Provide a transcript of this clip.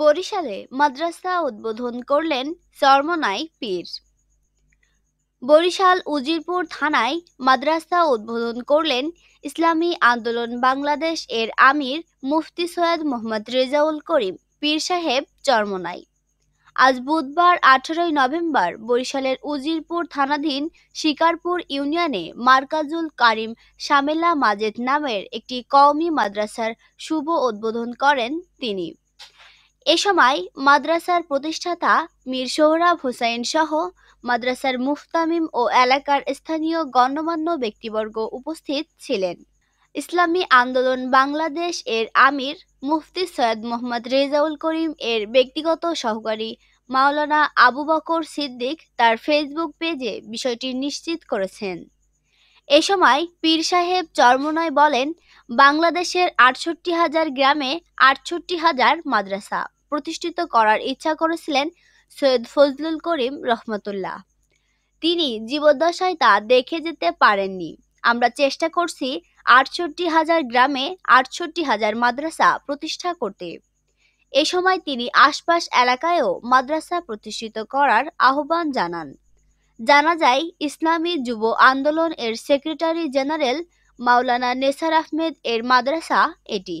বরিশালে মাদ্রাসা উদ্বোধন করলেন চর্মনাই পীর বরিশাল উজিরপুর থানায় মাদ্রাসা উদ্বোধন করলেন ইসলামী আন্দোলন বাংলাদেশ এর আমির মুফতি সৈয়দ মোহাম্মদ রেজাউল করিম পীর সাহেব চর্মনাই আজ বুধবার আঠারোই নভেম্বর বরিশালের উজিরপুর থানাধীন শিকারপুর ইউনিয়নে মার্কাজুল কারিম শামেলা মাজেদ নামের একটি কওমি মাদ্রাসার শুভ উদ্বোধন করেন তিনি এ সময় মাদ্রাসার প্রতিষ্ঠাতা মীর সোহরাব হোসাইন সহ মাদ্রাসার মুফতামিম ও এলাকার স্থানীয় গণ্যমান্য ব্যক্তিবর্গ উপস্থিত ছিলেন ইসলামী আন্দোলন বাংলাদেশ এর আমির মুফতি সৈয়দ মোহাম্মদ রেজাউল করিম এর ব্যক্তিগত সহকারী মাওলানা আবু বকর সিদ্দিক তার ফেসবুক পেজে বিষয়টি নিশ্চিত করেছেন এ সময় পীর সাহেব চর্মনয় বলেন বাংলাদেশের আটষট্টি হাজার গ্রামে আটষট্টি হাজার মাদ্রাসা প্রতিষ্ঠিত করার ইচ্ছা করেছিলেন সৈয়দ ফজলুল করিম রহমতুল্লাহ তিনি জীবদ্দশায় তা দেখে যেতে পারেননি আমরা চেষ্টা করছি আটষট্টি হাজার গ্রামে আটষট্টি হাজার মাদ্রাসা প্রতিষ্ঠা করতে এ সময় তিনি আশপাশ এলাকায়ও মাদ্রাসা প্রতিষ্ঠিত করার আহ্বান জানান জানা যায় ইসলামী যুব আন্দোলন এর সেক্রেটারি জেনারেল মাওলানা নেসার আহমেদ এর মাদ্রাসা এটি